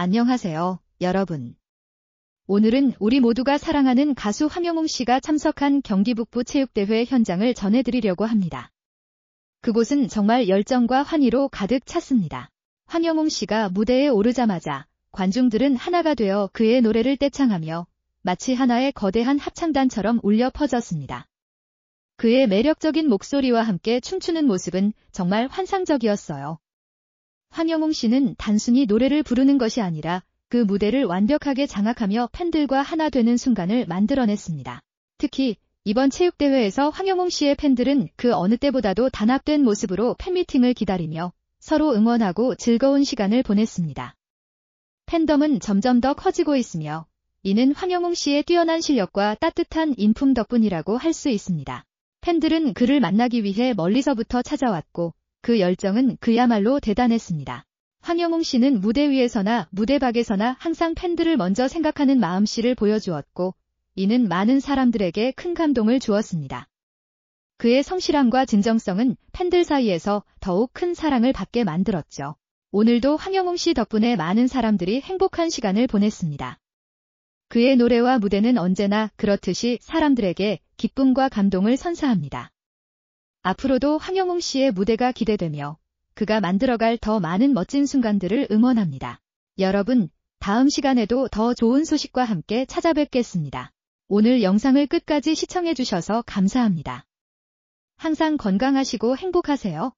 안녕하세요, 여러분. 오늘은 우리 모두가 사랑하는 가수 함영웅 씨가 참석한 경기 북부 체육대회 현장을 전해드리려고 합니다. 그곳은 정말 열정과 환희로 가득 찼습니다. 황영웅 씨가 무대에 오르자마자 관중들은 하나가 되어 그의 노래를 떼창하며 마치 하나의 거대한 합창단처럼 울려 퍼졌습니다. 그의 매력적인 목소리와 함께 춤추는 모습은 정말 환상적이었어요. 황영웅 씨는 단순히 노래를 부르는 것이 아니라 그 무대를 완벽하게 장악하며 팬들과 하나 되는 순간을 만들어냈습니다. 특히 이번 체육대회에서 황영웅 씨의 팬들은 그 어느 때보다도 단합된 모습으로 팬미팅을 기다리며 서로 응원하고 즐거운 시간을 보냈습니다. 팬덤은 점점 더 커지고 있으며 이는 황영웅 씨의 뛰어난 실력과 따뜻한 인품 덕분이라고 할 수 있습니다. 팬들은 그를 만나기 위해 멀리서부터 찾아왔고 그 열정은 그야말로 대단했습니다. 황영웅 씨는 무대 위에서나 무대 밖에서나 항상 팬들을 먼저 생각하는 마음씨를 보여주었고, 이는 많은 사람들에게 큰 감동을 주었습니다. 그의 성실함과 진정성은 팬들 사이에서 더욱 큰 사랑을 받게 만들었죠. 오늘도 황영웅 씨 덕분에 많은 사람들이 행복한 시간을 보냈습니다. 그의 노래와 무대는 언제나 그렇듯이 사람들에게 기쁨과 감동을 선사합니다. 앞으로도 황영웅 씨의 무대가 기대되며 그가 만들어갈 더 많은 멋진 순간들을 응원합니다. 여러분, 다음 시간에도 더 좋은 소식과 함께 찾아뵙겠습니다. 오늘 영상을 끝까지 시청해주셔서 감사합니다. 항상 건강하시고 행복하세요.